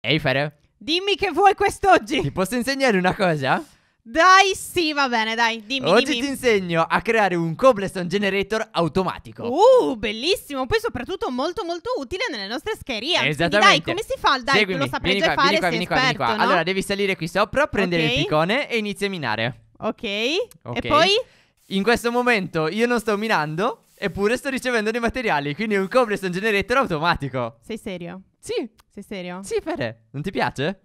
Ehi Fere, dimmi che vuoi quest'oggi. Ti posso insegnare una cosa? Dai, sì, va bene, dai, dimmi. Oggi dimmi. ti insegno a creare un cobblestone generator automatico. Uh, bellissimo. Poi soprattutto molto molto utile nelle nostre scherie. Esattamente. Quindi dai, come si fa? Dai, Seguimi. lo saprei vieni già qua, fare, vieni qua, vieni esperto, qua, vieni qua. No? Allora, devi salire qui sopra, prendere okay. il piccone e inizi a minare. Okay. ok. E poi? In questo momento io non sto minando, eppure sto ricevendo dei materiali, quindi è un cobblestone generator automatico. Sei serio? Sì. Sei serio? Sì, Fede. Non ti piace?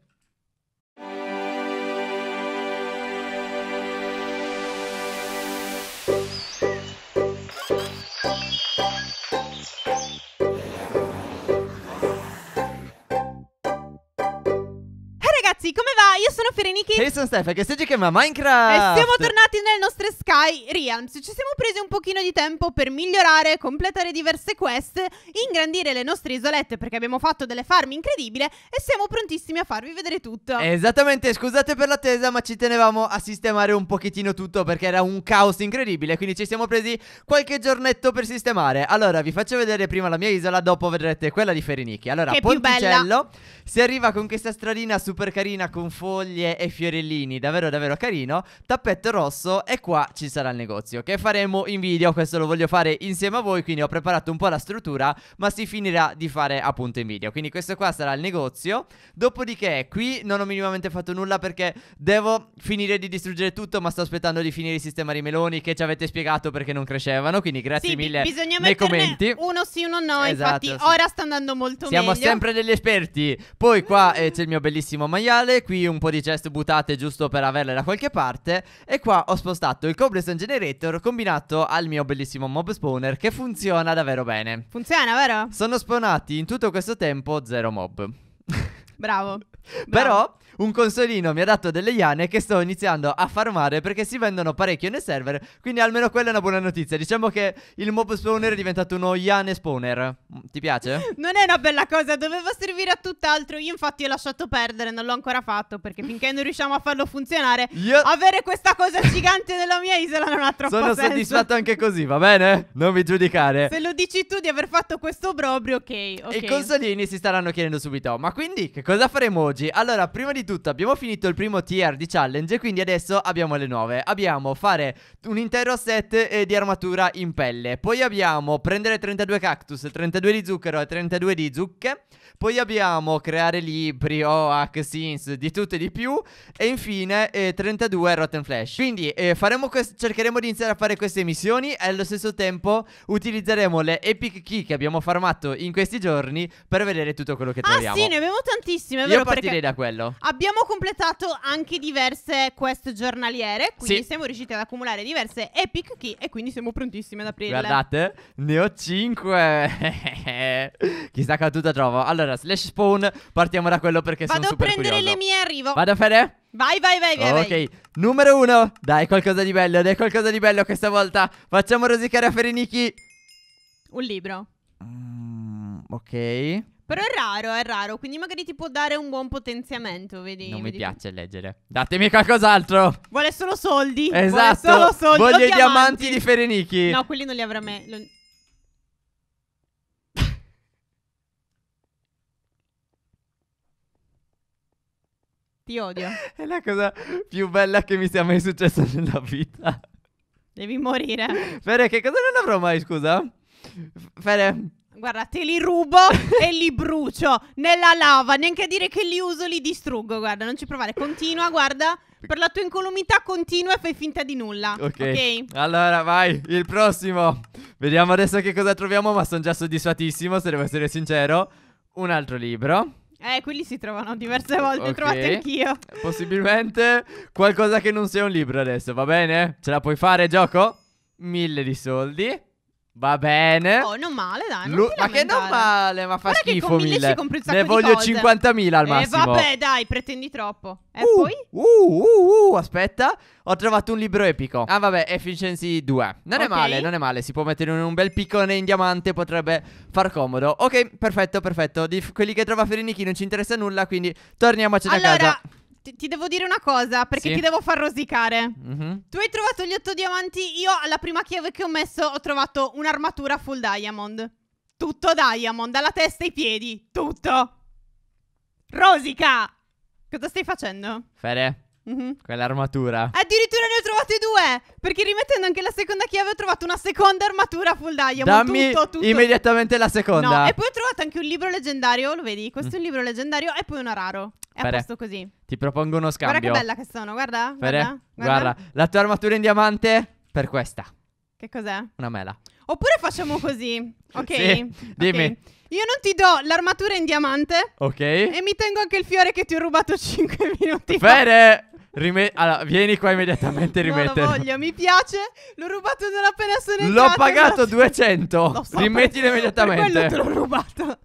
ragazzi, come va? Io sono Fereniki. E io sono Stefan, che si chiama Minecraft. E siamo tornati nel nostro Sky Realms. Ci siamo presi un pochino di tempo per migliorare, completare diverse quest, ingrandire le nostre isolette perché abbiamo fatto delle farm incredibili e siamo prontissimi a farvi vedere tutto. Esattamente, scusate per l'attesa, ma ci tenevamo a sistemare un pochettino tutto perché era un caos incredibile, quindi ci siamo presi qualche giornetto per sistemare. Allora, vi faccio vedere prima la mia isola, dopo vedrete quella di Fereniki. Allora, che Ponticello si arriva con questa stradina super carina carina con foglie e fiorellini, davvero davvero carino, tappetto rosso e qua ci sarà il negozio che faremo in video, questo lo voglio fare insieme a voi, quindi ho preparato un po' la struttura, ma si finirà di fare appunto in video. Quindi questo qua sarà il negozio, dopodiché qui non ho minimamente fatto nulla perché devo finire di distruggere tutto, ma sto aspettando di finire di sistemare i meloni che ci avete spiegato perché non crescevano, quindi grazie sì, mille bisogna nei commenti. Uno sì, uno no, esatto, infatti sì. ora sta andando molto Siamo meglio. Siamo sempre degli esperti. Poi qua eh, c'è il mio bellissimo maiale materiale, qui un po' di chest buttate giusto per averle da qualche parte e qua ho spostato il cobblestone generator combinato al mio bellissimo mob spawner che funziona davvero bene. Funziona, vero? Sono spawnati in tutto questo tempo zero mob. Bravo. Bravo. Però un consolino mi ha dato delle iane che sto iniziando a farmare perché si vendono parecchio nei server. Quindi almeno quella è una buona notizia. Diciamo che il mob spawner è diventato uno iane spawner. Mm, ti piace? Non è una bella cosa, doveva servire a tutt'altro. Io infatti ho lasciato perdere, non l'ho ancora fatto perché finché non riusciamo a farlo funzionare, Io... avere questa cosa gigante nella mia isola non ha troppo Sono senso. Sono soddisfatto anche così, va bene? Non mi giudicare. Se lo dici tu di aver fatto questo proprio, ok. okay. I consolini si staranno chiedendo subito, ma quindi che cosa faremo oggi? Allora, prima di tutto abbiamo finito il primo tier di challenge Quindi adesso abbiamo le nuove Abbiamo fare un intero set eh, di armatura in pelle Poi abbiamo prendere 32 cactus, 32 di zucchero e 32 di zucche Poi abbiamo creare libri, OAC, Sins, di tutto e di più E infine eh, 32 Rotten Flash Quindi eh, cercheremo di iniziare a fare queste missioni E allo stesso tempo utilizzeremo le epic key che abbiamo farmato in questi giorni Per vedere tutto quello che troviamo Ah sì, ne abbiamo tantissime, vero? Io partirei da quello Abbiamo completato anche diverse quest giornaliere, quindi sì. siamo riusciti ad accumulare diverse epic key e quindi siamo prontissimi ad aprirle. Guardate, ne ho 5. Chissà caduta tutta trovo. Allora, slash spawn, partiamo da quello perché Vado sono super Vado a prendere le mie arrivo. Vado a fare? Vai, vai, vai, vai. Ok, vai. numero 1. Dai, qualcosa di bello, dai, qualcosa di bello questa volta. Facciamo rosicare a Fereniki. Un libro. Mm, ok. Però è raro, è raro, quindi magari ti può dare un buon potenziamento, vedi? Non vedi mi piace leggere. Datemi qualcos'altro. Vuole solo soldi. Esatto. Vuole solo soldi. Voglio i diamanti. di Ferenichi. No, quelli non li avrà me. Lo... Ti odio. È la cosa più bella che mi sia mai successa nella vita. Devi morire. Fere, che cosa non avrò mai, scusa? Fere, Guarda, te li rubo e li brucio nella lava. Neanche a dire che li uso, li distruggo. Guarda, non ci provare. Continua, guarda. Per la tua incolumità, continua e fai finta di nulla. Ok. Allora, vai. Il prossimo. Vediamo adesso che cosa troviamo. Ma sono già soddisfatissimo, se devo essere sincero. Un altro libro. Eh, quelli si trovano diverse volte, okay. trovate anch'io. Possibilmente qualcosa che non sia un libro adesso, va bene? Ce la puoi fare, gioco? Mille di soldi. Va bene. Oh, non male, dai. Non Lu- ma che non male, ma fa Guarda schifo. Che mille. Compri un ne voglio 50.000 al massimo. E eh, vabbè, dai, pretendi troppo. E uh, poi? Uh, uh, uh, aspetta. Ho trovato un libro epico. Ah, vabbè, Efficiency 2. Non okay. è male, non è male. Si può mettere un bel piccone in diamante, potrebbe far comodo. Ok, perfetto, perfetto. Di quelli che trova Ferinichi non ci interessa nulla, quindi torniamocene allora... a casa. Ti, ti, devo dire una cosa, perché sì. ti devo far rosicare. Mm-hmm. Tu hai trovato gli otto diamanti, io alla prima chiave che ho messo ho trovato un'armatura full diamond. Tutto diamond, dalla testa ai piedi, tutto. Rosica! Cosa stai facendo? Fede, Mm-hmm. Quell'armatura. Addirittura ne ho trovate due. Perché rimettendo anche la seconda chiave ho trovato una seconda armatura full diamond. Dammi tutto, tutto. immediatamente la seconda. No, e poi ho trovato anche un libro leggendario. Lo vedi? Questo è un mm. libro leggendario e poi una raro. È Fere. a posto così. Ti propongo uno scambio. Guarda che bella che sono, guarda. Fere, guarda, guarda. La tua armatura in diamante per questa. Che cos'è? Una mela. Oppure facciamo così. Ok. sì, dimmi. Okay. Io non ti do l'armatura in diamante. Ok. E mi tengo anche il fiore che ti ho rubato 5 minuti fa. Fere! Rime- allora, vieni qua immediatamente e rimetterlo. Non lo voglio, mi piace. L'ho rubato non appena sono entrato. L'ho pagato 200. So, Rimettilo immediatamente. Per quello te l'ho rubato.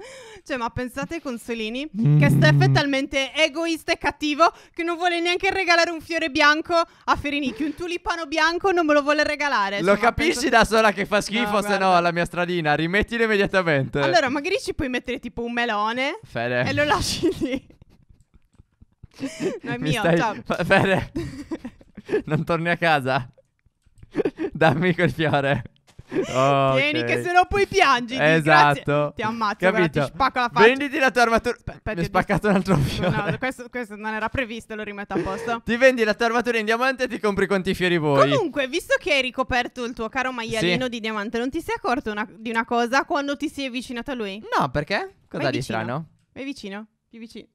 Cioè, ma pensate ai consolini mm. che Steph è talmente egoista e cattivo che non vuole neanche regalare un fiore bianco a Ferinicchi. Un tulipano bianco non me lo vuole regalare. Lo cioè, capisci penso... da sola che fa schifo, no, se no, alla mia stradina. Rimettilo immediatamente. Allora, magari ci puoi mettere tipo un melone Fede. e lo lasci lì. No, è mio, stai- ciao. Fa- Fede, non torni a casa? Dammi quel fiore. Vieni Tieni che se no poi piangi. Esatto. grazie. Ti ammazzo, guarda, ti spacco la faccia. Venditi la tua armatura. Aspetta, Mi hai spaccato un altro fiore. No, questo, questo non era previsto, lo rimetto a posto. Ti vendi la tua armatura in diamante e ti compri quanti fiori vuoi. Comunque, visto che hai ricoperto il tuo caro maialino Sì. di diamante, non ti sei accorto una- di una cosa quando ti sei avvicinato a lui? No, perché? Cosa Vai di strano? È vicino? Più vicino.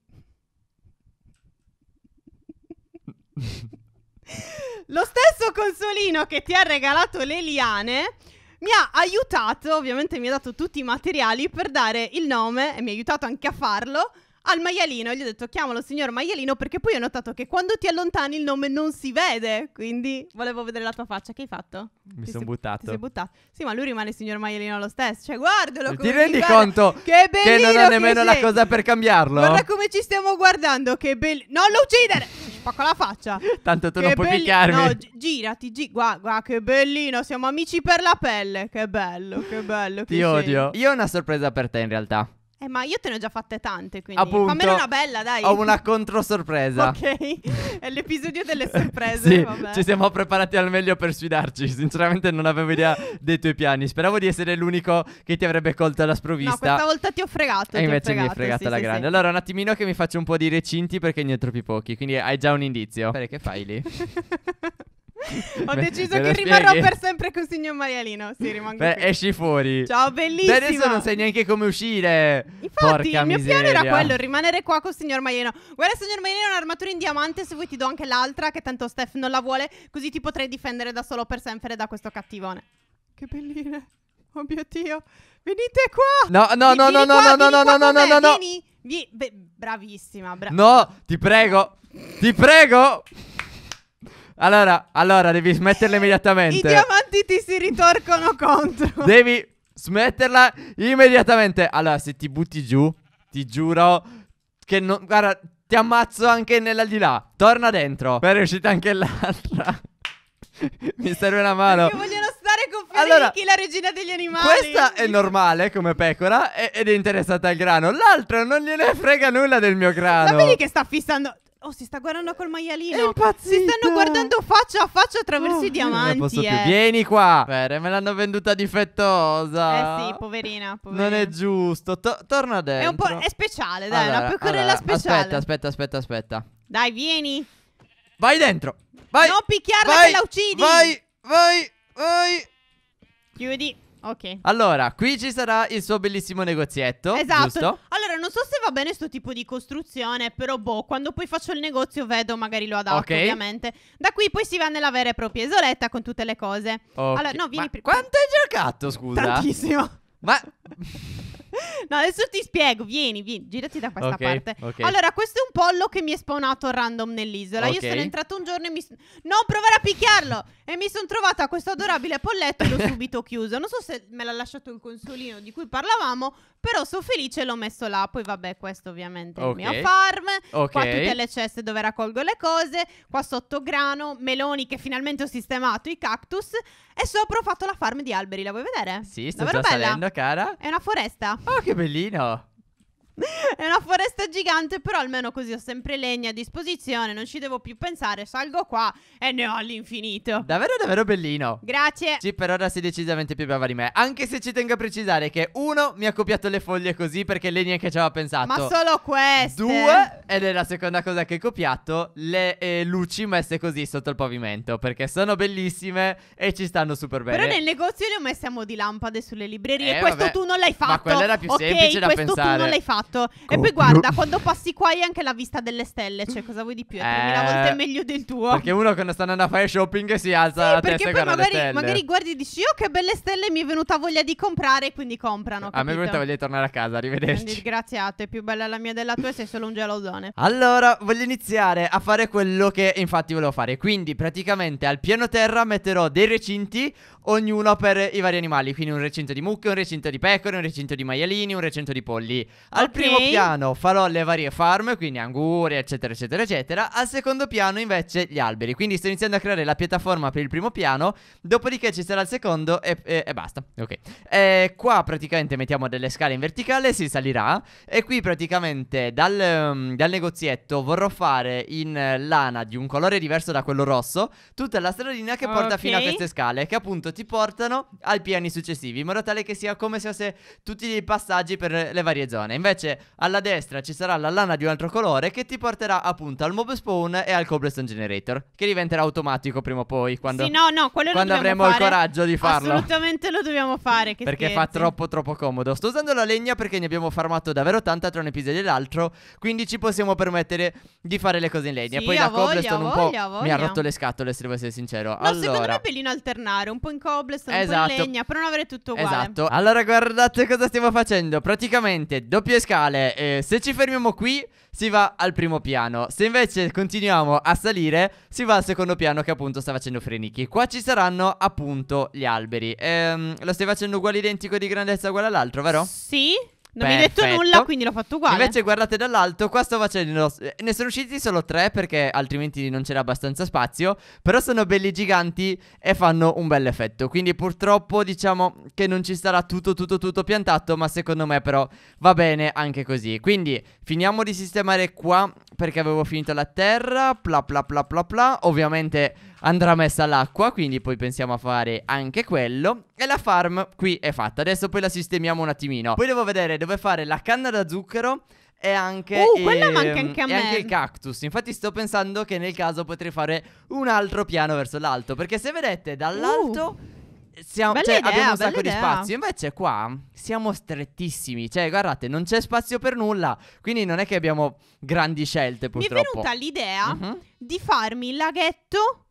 Lo stesso consolino che ti ha regalato le liane mi ha aiutato, ovviamente mi ha dato tutti i materiali per dare il nome e mi ha aiutato anche a farlo al maialino. Gli ho detto chiamalo signor maialino perché poi ho notato che quando ti allontani il nome non si vede. Quindi volevo vedere la tua faccia. Che hai fatto? Mi sono buttato. Ti buttato. Sì, ma lui rimane signor maialino lo stesso. Cioè, guardalo come Ti rendi guarda. conto che, che non ho nemmeno la cosa per cambiarlo? Guarda come ci stiamo guardando. Che bello. Non lo uccidere! spacca la faccia. Tanto tu che non puoi belli- picchiarmi. No, gi- girati, gi- guarda, guarda, che bellino, siamo amici per la pelle. Che bello, che bello. Ti che sei. odio. Io ho una sorpresa per te in realtà. Eh, ma io te ne ho già fatte tante, quindi Appunto, fammene una bella, dai. Ho una controsorpresa. ok, è l'episodio delle sorprese. sì, vabbè. ci siamo preparati al meglio per sfidarci. Sinceramente non avevo idea dei tuoi piani. Speravo di essere l'unico che ti avrebbe colto alla sprovvista. No, questa volta ti ho fregato. E invece fregato, mi hai fregata sì, la sì, grande. Sì. Allora, un attimino che mi faccio un po' di recinti perché ne ho troppi pochi. Quindi hai già un indizio. Bene, che fai lì? Ho deciso che rimarrò spieghi? per sempre con signor Maialino. Sì, rimango Beh, qui. esci fuori. Ciao, bellissimo. Beh, adesso non sai neanche come uscire. Infatti, Porca il mio miseria. piano era quello, rimanere qua con il signor Maialino. Guarda, signor Maialino, un'armatura in diamante, se vuoi ti do anche l'altra, che tanto Steph non la vuole, così ti potrei difendere da solo per sempre da questo cattivone. Che belline. Oh mio Dio. Venite qua. No, no, no, no, no, no, no, no, no, no, no, no. Vieni. Vi... Beh, bravissima. Bra no, ti prego. Ti prego. Allora, allora devi smetterla immediatamente. I diamanti ti si ritorcono contro. Devi smetterla immediatamente. Allora, se ti butti giù, ti giuro che non... Guarda, ti ammazzo anche nella di là. Torna dentro. Poi è riuscita anche l'altra. Mi serve una mano. Perché vogliono stare con Federichi, allora, la regina degli animali. Questa è normale come pecora ed è interessata al grano. L'altra non gliene frega nulla del mio grano. Ma vedi che sta fissando. Oh, si sta guardando col maialino. È impazzito. Si stanno guardando faccia a faccia attraverso oh, i diamanti. Non posso più. Eh. Vieni qua. Beh, me l'hanno venduta difettosa. Eh sì, poverina. poverina. Non è giusto. To torna adesso. È un po'. È speciale, dai. Allora, una pecorella allora, speciale. Aspetta, aspetta, aspetta, aspetta. Dai, vieni. Vai dentro. Vai. Non picchiarla vai, che la uccidi. Vai, vai, vai. Chiudi. Ok. Allora, qui ci sarà il suo bellissimo negozietto. Esatto. Giusto? non so se va bene questo tipo di costruzione, però boh, quando poi faccio il negozio vedo, magari lo adatto okay. ovviamente. Da qui poi si va nella vera e propria isoletta con tutte le cose. Okay. Allora, no, vieni... Ma pr- quanto hai giocato, scusa? Tantissimo. Ma... No, adesso ti spiego. Vieni, vieni, girati da questa okay, parte. Okay. Allora, questo è un pollo che mi è spawnato random nell'isola. Okay. Io sono entrato un giorno e mi. Non provare a picchiarlo! E mi sono trovata questo adorabile polletto e l'ho subito chiuso. Non so se me l'ha lasciato il consolino di cui parlavamo. Però sono felice e l'ho messo là. Poi, vabbè, questo ovviamente è il mio farm. Qua tutte le ceste dove raccolgo le cose. Qua sotto grano, meloni che finalmente ho sistemato, i cactus. E sopra ho fatto la farm di alberi. La vuoi vedere? Sì, sto Davvero già bella. salendo, cara. È una foresta. Oh, che bellino! È una foresta gigante, però almeno così ho sempre legna a disposizione, non ci devo più pensare, salgo qua e ne ho all'infinito. Davvero davvero bellino. Grazie. Sì, per ora sei decisamente più brava di me, anche se ci tengo a precisare che uno mi ha copiato le foglie così perché lei neanche ci aveva pensato. Ma solo queste. Due, ed è la seconda cosa che ho copiato, le eh, luci messe così sotto il pavimento, perché sono bellissime e ci stanno super bene. Però nel negozio le ho messe a mo' di lampade sulle librerie, eh, questo vabbè. tu non l'hai fatto. Ma quella era più okay, semplice da pensare. Questo tu non l'hai fatto. Esatto. Come... E poi guarda, quando passi qua hai anche la vista delle stelle, cioè cosa vuoi di più? È 3000 eh... volte meglio del tuo. Perché uno quando sta andando a fare shopping si alza sì, la testa e guarda magari, le magari guardi e dici "Oh, che belle stelle, mi è venuta voglia di comprare", quindi comprano, capito? A me è venuta voglia di tornare a casa, arrivederci. Disgraziato, è più bella la mia della tua e sei solo un gelosone. Allora, voglio iniziare a fare quello che infatti volevo fare. Quindi praticamente al piano terra metterò dei recinti ognuno per i vari animali, quindi un recinto di mucche, un recinto di pecore, un recinto di maialini, un recinto di polli. Al primo piano farò le varie farm, quindi angurie, eccetera, eccetera, eccetera. Al secondo piano invece gli alberi. Quindi sto iniziando a creare la piattaforma per il primo piano. Dopodiché ci sarà il secondo e, e, e basta. Ok. E eh, qua praticamente mettiamo delle scale in verticale, si salirà. E qui praticamente dal, mm, dal negozietto vorrò fare in lana di un colore diverso da quello rosso tutta la stradina che porta okay. fino a queste scale, che appunto ti portano ai piani successivi, in modo tale che sia come se fosse tutti i passaggi per le varie zone. Invece invece alla destra ci sarà la lana di un altro colore che ti porterà appunto al mob spawn e al cobblestone generator, che diventerà automatico prima o poi quando, sì, no, no, quando avremo fare. il coraggio di farlo. Assolutamente lo dobbiamo fare, perché scherzi. fa troppo troppo comodo. Sto usando la legna perché ne abbiamo farmato davvero tanta tra un episodio e l'altro, quindi ci possiamo permettere di fare le cose in legna. Sì, poi la voglia, cobblestone voglia, un po' voglia. mi ha rotto le scatole, se devo essere sincero. No, allora... secondo me è bellino alternare, un po' in cobblestone, esatto. un po' in esatto. legna, per non avere tutto uguale. Esatto. Allora guardate cosa stiamo facendo. Praticamente doppie scatole verticale eh, se ci fermiamo qui si va al primo piano Se invece continuiamo a salire si va al secondo piano che appunto sta facendo Frenichi Qua ci saranno appunto gli alberi ehm, Lo stai facendo uguale identico di grandezza uguale all'altro vero? Sì non mi hai detto nulla, quindi l'ho fatto uguale. Invece guardate dall'alto, qua sto facendo... Eh, ne sono usciti solo tre perché altrimenti non c'era abbastanza spazio, però sono belli giganti e fanno un bel effetto. Quindi purtroppo diciamo che non ci sarà tutto, tutto, tutto piantato, ma secondo me però va bene anche così. Quindi finiamo di sistemare qua perché avevo finito la terra, Pla, pla, pla, pla, pla. ovviamente andrà messa l'acqua quindi poi pensiamo a fare anche quello. E la farm qui è fatta, adesso poi la sistemiamo un attimino. Poi devo vedere dove fare la canna da zucchero e anche, uh, quella manca ehm, anche a me. E anche il cactus. Infatti, sto pensando che nel caso potrei fare un altro piano verso l'alto. Perché se vedete dall'alto. Uh. Siamo, cioè, idea, abbiamo un sacco idea. di spazio. Invece, qua siamo strettissimi. Cioè, guardate, non c'è spazio per nulla. Quindi non è che abbiamo grandi scelte. Purtroppo. Mi è venuta l'idea uh mhm. -huh. di farmi il laghetto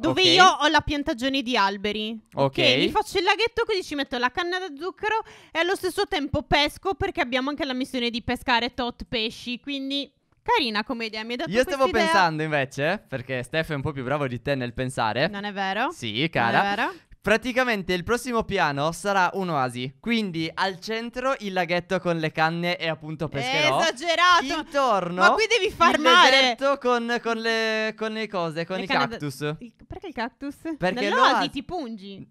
dove okay. io ho la piantagione di alberi. Ok. Mi faccio il laghetto così ci metto la canna da zucchero e allo stesso tempo pesco perché abbiamo anche la missione di pescare tot pesci. Quindi carina come idea. Mi hai dato Io stavo pensando invece, perché Steph è un po' più bravo di te nel pensare. Non è vero? Sì, cara. Non è vero? Praticamente il prossimo piano sarà un'oasi. Quindi al centro il laghetto con le canne e appunto pescherò. È esagerato! Intorno. Ma qui devi far il mare! Il con, con, le, con le cose, con le i cactus. Da... Perché il cactus? Perché l'oasi ti pungi.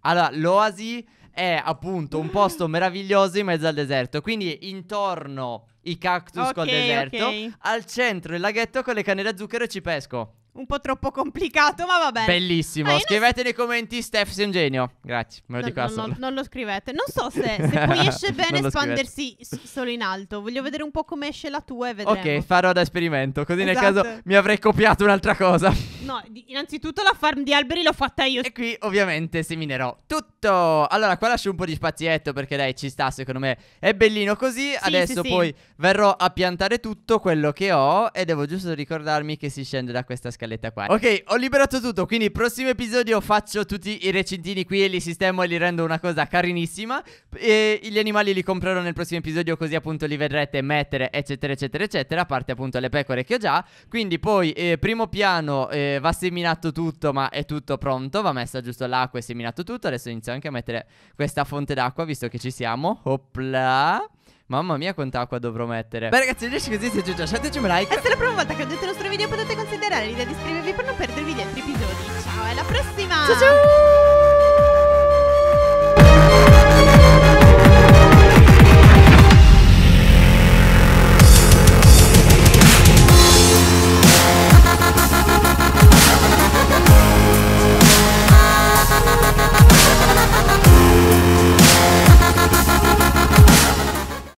Allora, l'oasi è appunto un posto meraviglioso in mezzo al deserto. Quindi intorno i cactus okay, col deserto. Okay. Al centro il laghetto con le canne da zucchero e ci pesco un po' troppo complicato, ma va bene. Bellissimo. Ah, scrivete nei commenti Steph sei un genio. Grazie. Me lo no, dico no, solo. No, non lo scrivete. Non so se, se poi esce bene espandersi solo in alto. Voglio vedere un po' come esce la tua e vedremo. Ok, farò da esperimento. Così esatto. nel caso mi avrei copiato un'altra cosa. No, innanzitutto la farm di alberi l'ho fatta io. E qui ovviamente seminerò tutto. Allora, qua lascio un po' di spazietto perché dai, ci sta, secondo me è bellino così. Sì, Adesso sì, poi verrò a piantare tutto quello che ho e devo giusto ricordarmi che si scende da questa scaletta qua. Ok, ho liberato tutto, quindi prossimo episodio faccio tutti i recintini qui e li sistemo e li rendo una cosa carinissima. E gli animali li comprerò nel prossimo episodio così appunto li vedrete mettere, eccetera, eccetera, eccetera. A parte appunto le pecore che ho già. Quindi poi eh, primo piano... Eh, va seminato tutto, ma è tutto pronto. Va messa giusto l'acqua e seminato tutto. Adesso inizio anche a mettere questa fonte d'acqua, visto che ci siamo. Opla. Mamma mia quanta acqua dovrò mettere Beh ragazzi riesci così se già lasciateci un like E se è la prima volta che ho detto il nostro video potete considerare l'idea di iscrivervi per non perdervi gli altri episodi Ciao alla prossima Ciao ciao